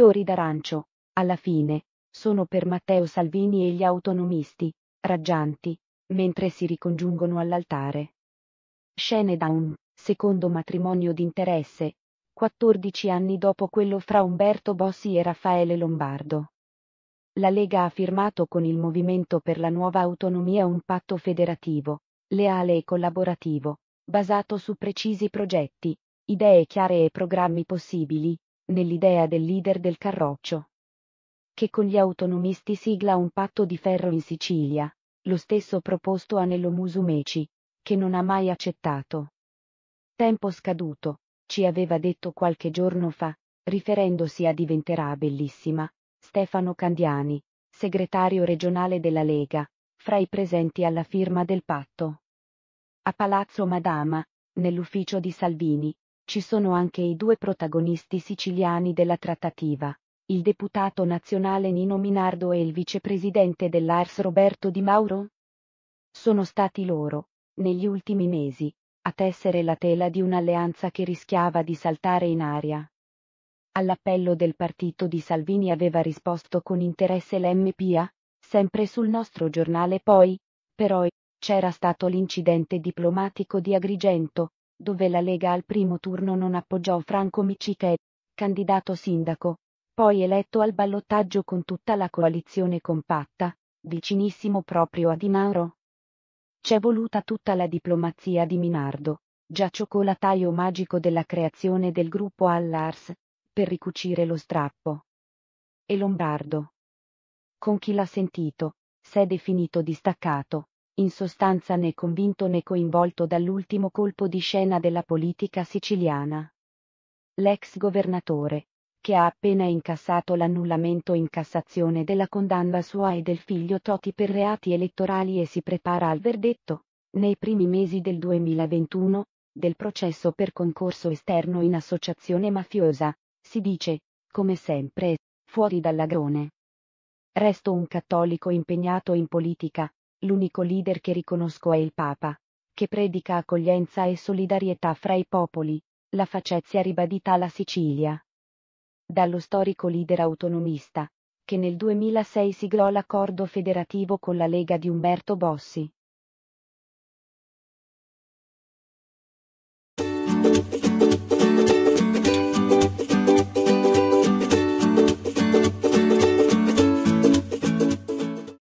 fiori d'arancio, alla fine, sono per Matteo Salvini e gli autonomisti, raggianti, mentre si ricongiungono all'altare. Scene da un secondo matrimonio d'interesse, 14 anni dopo quello fra Umberto Bossi e Raffaele Lombardo. La Lega ha firmato con il Movimento per la Nuova Autonomia un patto federativo, leale e collaborativo, basato su precisi progetti, idee chiare e programmi possibili, nell'idea del leader del Carroccio, che con gli autonomisti sigla un patto di ferro in Sicilia, lo stesso proposto a Nello Musumeci, che non ha mai accettato. Tempo scaduto, ci aveva detto qualche giorno fa, riferendosi a diventerà bellissima, Stefano Candiani, segretario regionale della Lega, fra i presenti alla firma del patto. A Palazzo Madama, nell'ufficio di Salvini, ci sono anche i due protagonisti siciliani della trattativa, il deputato nazionale Nino Minardo e il vicepresidente dell'ARS Roberto Di Mauro? Sono stati loro, negli ultimi mesi, a tessere la tela di un'alleanza che rischiava di saltare in aria. All'appello del partito di Salvini aveva risposto con interesse l'MPA, sempre sul nostro giornale poi, però c'era stato l'incidente diplomatico di Agrigento, dove la Lega al primo turno non appoggiò Franco Micite, candidato sindaco, poi eletto al ballottaggio con tutta la coalizione compatta, vicinissimo proprio a Di Mauro. C'è voluta tutta la diplomazia di Minardo, già cioccolataio magico della creazione del gruppo Allars, per ricucire lo strappo. E Lombardo. Con chi l'ha sentito, s'è definito distaccato, in sostanza né convinto né coinvolto dall'ultimo colpo di scena della politica siciliana. L'ex governatore, che ha appena incassato l'annullamento in Cassazione della condanna sua e del figlio Toti per reati elettorali e si prepara al verdetto, nei primi mesi del 2021, del processo per concorso esterno in associazione mafiosa, si dice, come sempre, fuori dall'agrone. Resto un cattolico impegnato in politica, l'unico leader che riconosco è il Papa, che predica accoglienza e solidarietà fra i popoli, la facezia ribadita alla Sicilia. Dallo storico leader autonomista, che nel 2006 siglò l'accordo federativo con la Lega di Umberto Bossi.